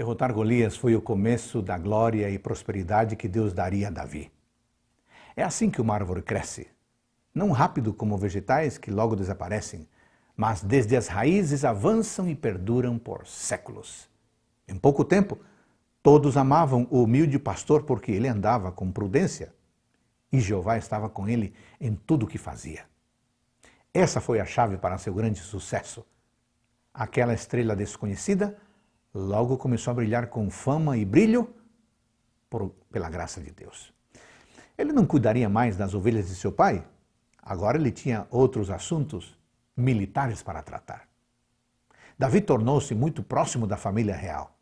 Derrotar Golias foi o começo da glória e prosperidade que Deus daria a Davi. É assim que uma árvore cresce. Não rápido como vegetais que logo desaparecem, mas desde as raízes avançam e perduram por séculos. Em pouco tempo, todos amavam o humilde pastor porque ele andava com prudência e Jeová estava com ele em tudo o que fazia. Essa foi a chave para seu grande sucesso. Aquela estrela desconhecida logo começou a brilhar com fama e brilho por, pela graça de Deus. Ele não cuidaria mais das ovelhas de seu pai? Agora ele tinha outros assuntos militares para tratar. Davi tornou-se muito próximo da família real.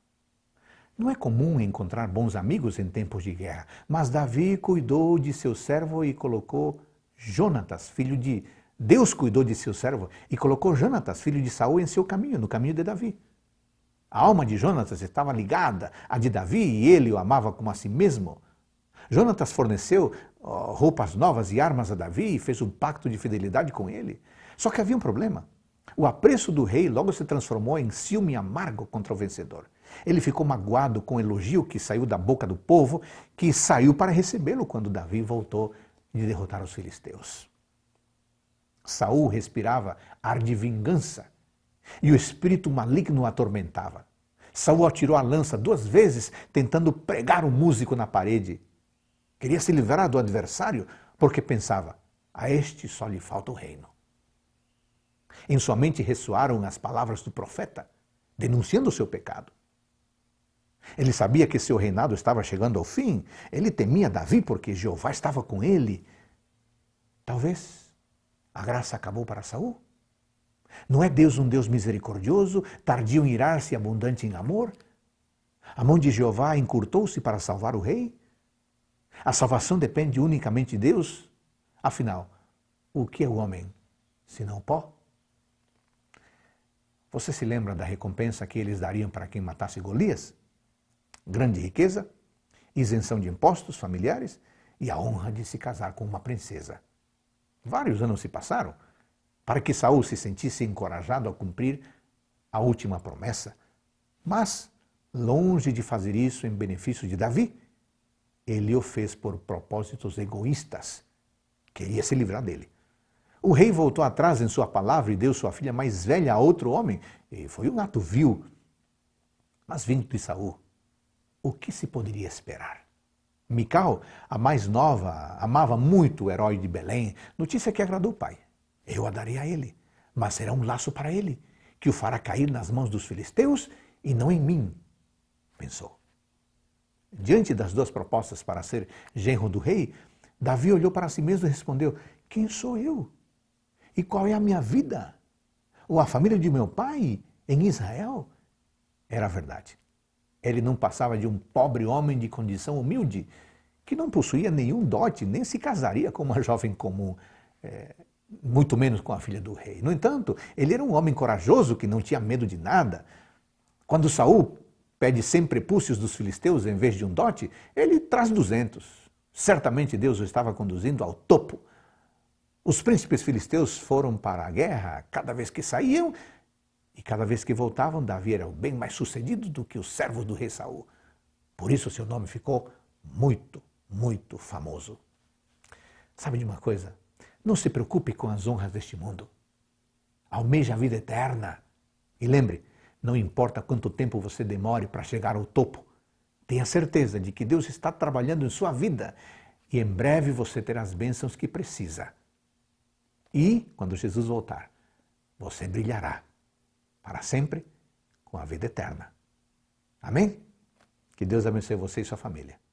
Não é comum encontrar bons amigos em tempos de guerra, mas Davi cuidou de seu servo e colocou Jonatas, filho de Deus cuidou de seu servo e colocou Jonatas, filho de Saul, em seu caminho, no caminho de Davi. A alma de Jonatas estava ligada à de Davi e ele o amava como a si mesmo. Jonatas forneceu roupas novas e armas a Davi e fez um pacto de fidelidade com ele. Só que havia um problema. O apreço do rei logo se transformou em ciúme amargo contra o vencedor. Ele ficou magoado com o elogio que saiu da boca do povo, que saiu para recebê-lo quando Davi voltou de derrotar os filisteus. Saul respirava ar de vingança e o espírito maligno o atormentava. Saul atirou a lança duas vezes, tentando pregar o músico na parede. Queria se livrar do adversário, porque pensava: a este só lhe falta o reino. Em sua mente ressoaram as palavras do profeta, denunciando o seu pecado. Ele sabia que seu reinado estava chegando ao fim. Ele temia Davi porque Jeová estava com ele. Talvez a graça acabou para Saul? Não é Deus um Deus misericordioso, tardio em irar-se, e abundante em amor? A mão de Jeová encurtou-se para salvar o rei? A salvação depende unicamente de Deus? Afinal, o que é o homem se não pó? Você se lembra da recompensa que eles dariam para quem matasse Golias? Grande riqueza, isenção de impostos familiares e a honra de se casar com uma princesa. Vários anos se passaram para que Saul se sentisse encorajado a cumprir a última promessa. Mas, longe de fazer isso em benefício de Davi, ele o fez por propósitos egoístas. Queria se livrar dele. O rei voltou atrás em sua palavra e deu sua filha mais velha a outro homem, e foi um ato vil. Mas vindo de Saul, o que se poderia esperar? Mical, a mais nova, amava muito o herói de Belém, notícia que agradou o pai eu a darei a ele, mas será um laço para ele, que o fará cair nas mãos dos filisteus e não em mim, pensou. Diante das duas propostas para ser genro do rei, Davi olhou para si mesmo e respondeu: Quem sou eu? E qual é a minha vida? Ou a família de meu pai em Israel? Era verdade. Ele não passava de um pobre homem de condição humilde, que não possuía nenhum dote, nem se casaria com uma jovem comum. É, muito menos com a filha do rei. No entanto, ele era um homem corajoso que não tinha medo de nada. Quando Saul pede 100 prepúcios dos filisteus em vez de um dote, ele traz 200. Certamente Deus o estava conduzindo ao topo. Os príncipes filisteus foram para a guerra cada vez que saíam e cada vez que voltavam, Davi era bem mais sucedido do que os servos do rei Saul. Por isso seu nome ficou muito, muito famoso. Sabe de uma coisa? Não se preocupe com as honras deste mundo. Almeje a vida eterna. E lembre, não importa quanto tempo você demore para chegar ao topo, tenha certeza de que Deus está trabalhando em sua vida e em breve você terá as bênçãos que precisa. E, quando Jesus voltar, você brilhará para sempre com a vida eterna. Amém? Que Deus abençoe você e sua família.